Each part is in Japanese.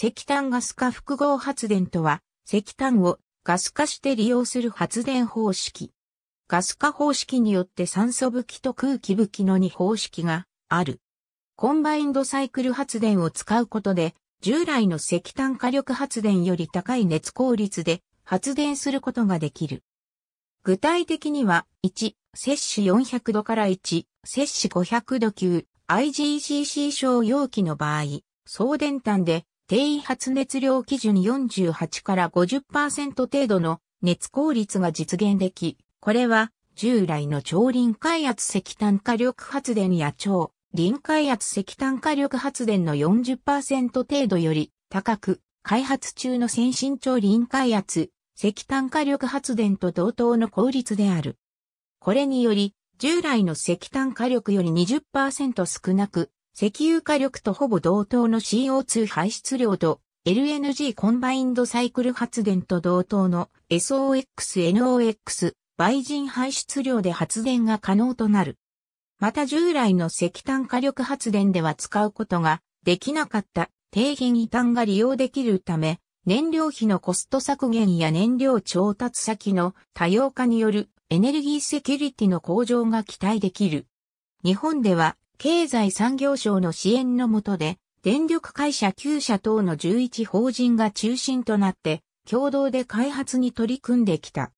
石炭ガス化複合発電とは、石炭をガス化して利用する発電方式。ガス化方式によって酸素武器と空気武器の2方式がある。コンバインドサイクル発電を使うことで、従来の石炭火力発電より高い熱効率で発電することができる。具体的には、1、摂氏400度から1、摂氏500度級、IGCC 小容器の場合、送電炭で低位発熱量基準48から50%程度の熱効率が実現でき、これは従来の超臨海圧石炭火力発電や超臨海圧石炭火力発電の40%程度より高く、開発中の先進超臨海圧石炭火力発電と同等の効率である。これにより、従来の石炭火力より20%少なく、石油火力とほぼ同等の CO2 排出量と LNG コンバインドサイクル発電と同等の SOX-NOX 倍人排出量で発電が可能となる。また従来の石炭火力発電では使うことができなかった低品異炭が利用できるため、燃料費のコスト削減や燃料調達先の多様化によるエネルギーセキュリティの向上が期待できる。日本では経済産業省の支援のもとで、電力会社9社等の11法人が中心となって、共同で開発に取り組んできた。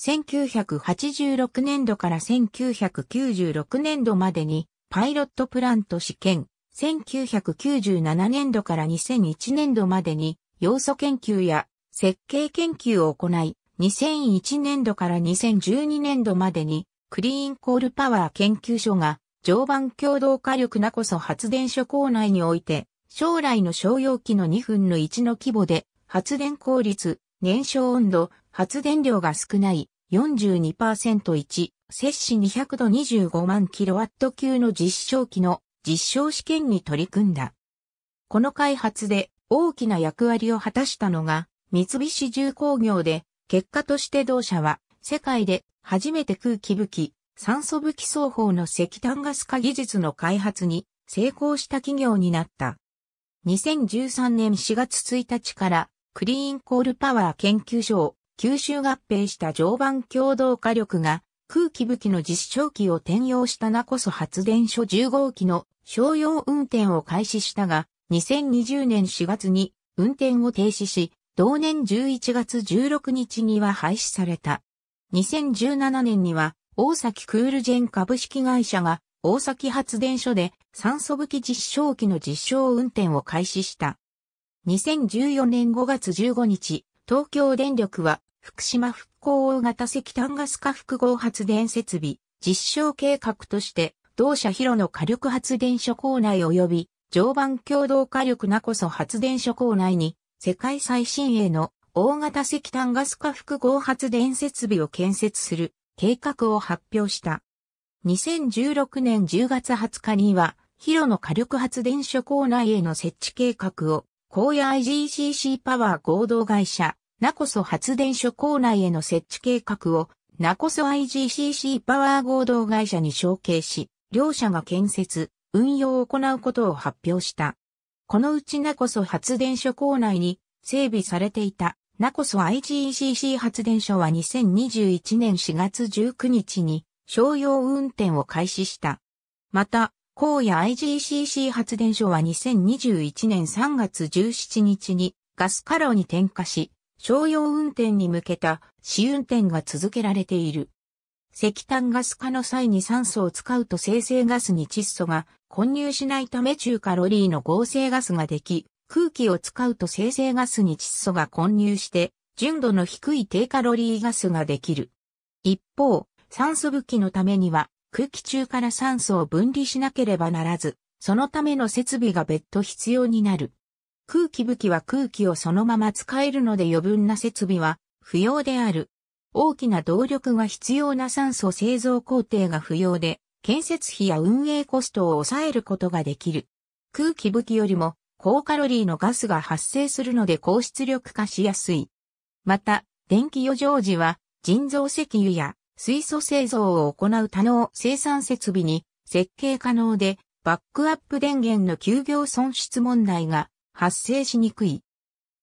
1986年度から1996年度までに、パイロットプラント試験、1997年度から2001年度までに、要素研究や設計研究を行い、2001年度から2012年度までに、クリーンコールパワー研究所が常磐共同火力なこそ発電所構内において、将来の商用機の2分の1の規模で、発電効率、燃焼温度、発電量が少ない 42%1、摂氏200度25万キロワット級の実証機の実証試験に取り組んだ。この開発で大きな役割を果たしたのが三菱重工業で、結果として同社は世界で初めて空気武器酸素武器双方の石炭ガス化技術の開発に成功した企業になった。2013年4月1日からクリーンコールパワー研究所を吸収合併した常磐共同火力が空気武器の実証機を転用したナコソ発電所10号機の商用運転を開始したが、2020年4月に運転を停止し、同年11月16日には廃止された。2017年には大崎クールジェン株式会社が大崎発電所で酸素武器実証機の実証運転を開始した。2014年5月15日、東京電力は福島復興大型石炭ガス化複合発電設備実証計画として同社広の火力発電所構内及び常磐共同火力なこそ発電所構内に世界最新鋭の大型石炭ガス化複合発電設備を建設する計画を発表した。2016年10月20日には、広野火力発電所構内への設置計画を、高野 IGCC パワー合同会社、ナコソ発電所構内への設置計画を、ナコソ IGCC パワー合同会社に承継し、両社が建設、運用を行うことを発表した。このうちナコソ発電所構内に整備されていたナコソ IGCC 発電所は2021年4月19日に商用運転を開始した。また、荒野 IGCC 発電所は2021年3月17日にガスカロに点火し、商用運転に向けた試運転が続けられている。石炭ガス化の際に酸素を使うと生成ガスに窒素が混入しないため中カロリーの合成ガスができ、空気を使うと生成ガスに窒素が混入して、純度の低い低カロリーガスができる。一方、酸素武器のためには空気中から酸素を分離しなければならず、そのための設備が別途必要になる。空気武器は空気をそのまま使えるので余分な設備は不要である。大きな動力が必要な酸素製造工程が不要で、建設費や運営コストを抑えることができる。空気武器よりも高カロリーのガスが発生するので高出力化しやすい。また、電気余剰時は人造石油や水素製造を行う多能生産設備に設計可能でバックアップ電源の休業損失問題が発生しにくい。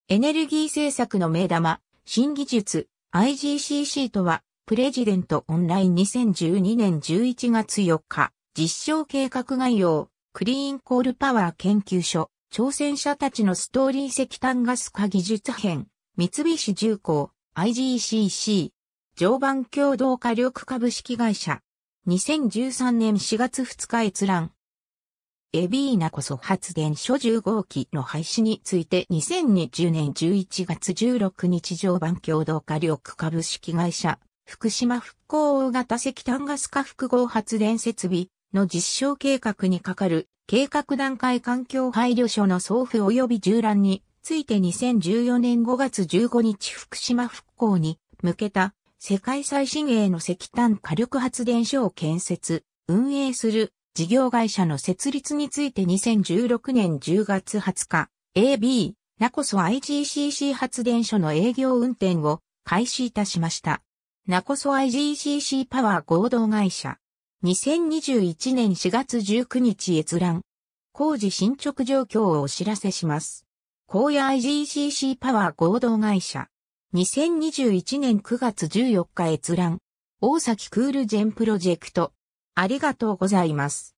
エネルギー政策の目玉、新技術 IGCC とはプレジデントオンライン2012年11月4日実証計画概要クリーンコールパワー研究所挑戦者たちのストーリー石炭ガス化技術編、三菱重工、IGCC、常磐共同火力株式会社、2013年4月2日閲覧。エビーナこそ発電所10号機の廃止について2020年11月16日常磐共同火力株式会社、福島復興大型石炭ガス化複合発電設備、の実証計画に係る計画段階環境配慮書の送付及び従覧について2014年5月15日福島復興に向けた世界最新鋭の石炭火力発電所を建設、運営する事業会社の設立について2016年10月20日、AB、ナコソ IGCC 発電所の営業運転を開始いたしました。ナコソ IGCC パワー合同会社、2021年4月19日閲覧。工事進捗状況をお知らせします。荒野 IGCC パワー合同会社。2021年9月14日閲覧。大崎クールジェンプロジェクト。ありがとうございます。